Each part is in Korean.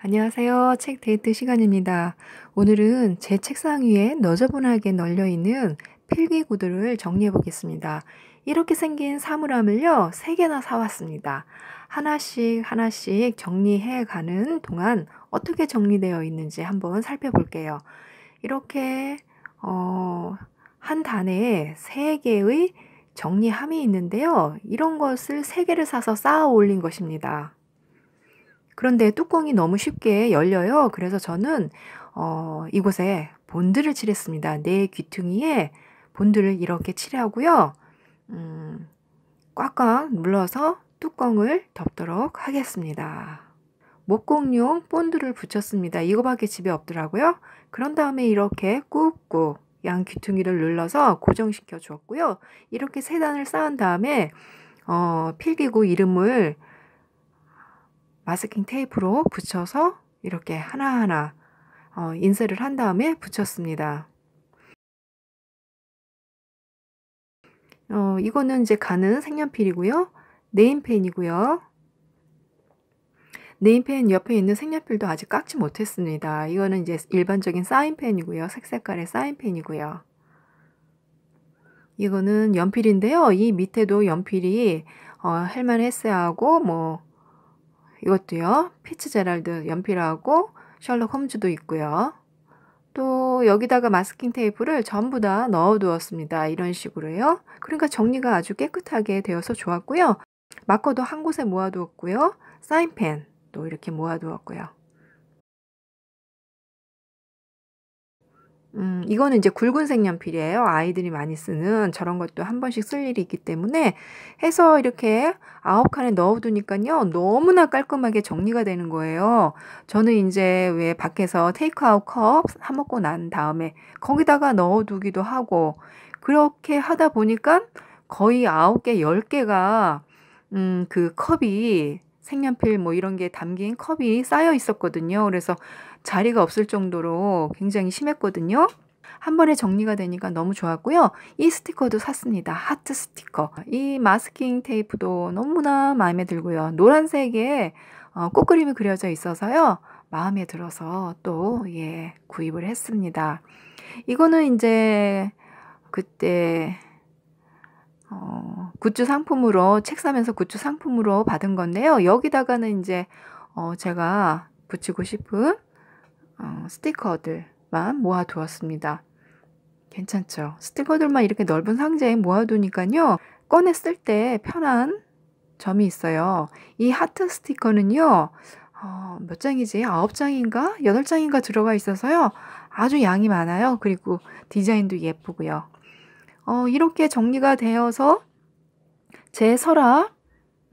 안녕하세요. 책 데이트 시간입니다. 오늘은 제 책상 위에 너저분하게 널려있는 필기구들을 정리해 보겠습니다. 이렇게 생긴 사물함을요, 3개나 사왔습니다. 하나씩 하나씩 정리해 가는 동안 어떻게 정리되어 있는지 한번 살펴볼게요. 이렇게, 어, 한 단에 세개의 정리함이 있는데요. 이런 것을 세개를 사서 쌓아 올린 것입니다. 그런데 뚜껑이 너무 쉽게 열려요. 그래서 저는 어, 이곳에 본드를 칠했습니다. 내 네 귀퉁이에 본드를 이렇게 칠하고요. 음, 꽉꽉 눌러서 뚜껑을 덮도록 하겠습니다. 목공용 본드를 붙였습니다. 이거밖에 집에 없더라고요. 그런 다음에 이렇게 꾹꾹 양 귀퉁이를 눌러서 고정시켜 주었고요. 이렇게 세단을 쌓은 다음에 어, 필기구 이름을 마스킹 테이프로 붙여서 이렇게 하나하나 어, 인쇄를 한 다음에 붙였습니다. 어, 이거는 이제 가는 색연필이고요. 네임펜이고요. 네임펜 옆에 있는 색연필도 아직 깎지 못했습니다. 이거는 이제 일반적인 사인펜이고요. 색색깔의 사인펜이고요. 이거는 연필인데요. 이 밑에도 연필이 어, 헬만 어스하고뭐 이것도요. 피츠 제랄드 연필하고 셜록 홈즈도 있고요. 또 여기다가 마스킹 테이프를 전부 다 넣어 두었습니다. 이런 식으로요. 그러니까 정리가 아주 깨끗하게 되어서 좋았고요. 마커도 한 곳에 모아 두었고요. 사인펜 도 이렇게 모아 두었고요. 음, 이거는 이제 굵은색 연필이에요. 아이들이 많이 쓰는 저런 것도 한 번씩 쓸 일이 있기 때문에 해서 이렇게 아홉 칸에 넣어두니까요. 너무나 깔끔하게 정리가 되는 거예요. 저는 이제 왜 밖에서 테이크아웃 컵 사먹고 난 다음에 거기다가 넣어두기도 하고 그렇게 하다 보니까 거의 아홉 개, 열 개가 음, 그 컵이 색연필 뭐 이런 게 담긴 컵이 쌓여 있었거든요. 그래서 자리가 없을 정도로 굉장히 심했거든요. 한 번에 정리가 되니까 너무 좋았고요. 이 스티커도 샀습니다. 하트 스티커. 이 마스킹 테이프도 너무나 마음에 들고요. 노란색에 어, 꽃그림이 그려져 있어서요. 마음에 들어서 또, 예, 구입을 했습니다. 이거는 이제 그때 굿즈 상품으로 책 사면서 굿즈 상품으로 받은 건데요. 여기다가는 이제 어 제가 붙이고 싶은 어 스티커들만 모아두었습니다. 괜찮죠? 스티커들만 이렇게 넓은 상자에 모아두니까요. 꺼냈을때 편한 점이 있어요. 이 하트 스티커는요. 어, 몇 장이지? 9장인가? 8장인가 들어가 있어서요. 아주 양이 많아요. 그리고 디자인도 예쁘고요. 어, 이렇게 정리가 되어서 제 서랍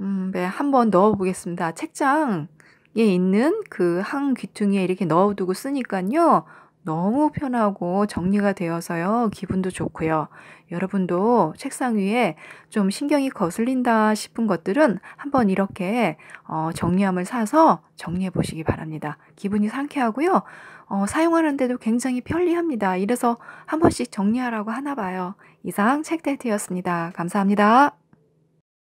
음, 네, 한번 넣어보겠습니다. 책장에 있는 그 항 귀퉁이에 이렇게 넣어두고 쓰니까요. 너무 편하고 정리가 되어서요. 기분도 좋고요. 여러분도 책상 위에 좀 신경이 거슬린다 싶은 것들은 한번 이렇게 어, 정리함을 사서 정리해 보시기 바랍니다. 기분이 상쾌하고요. 어, 사용하는데도 굉장히 편리합니다. 이래서 한 번씩 정리하라고 하나 봐요. 이상 책데이트였습니다. 감사합니다.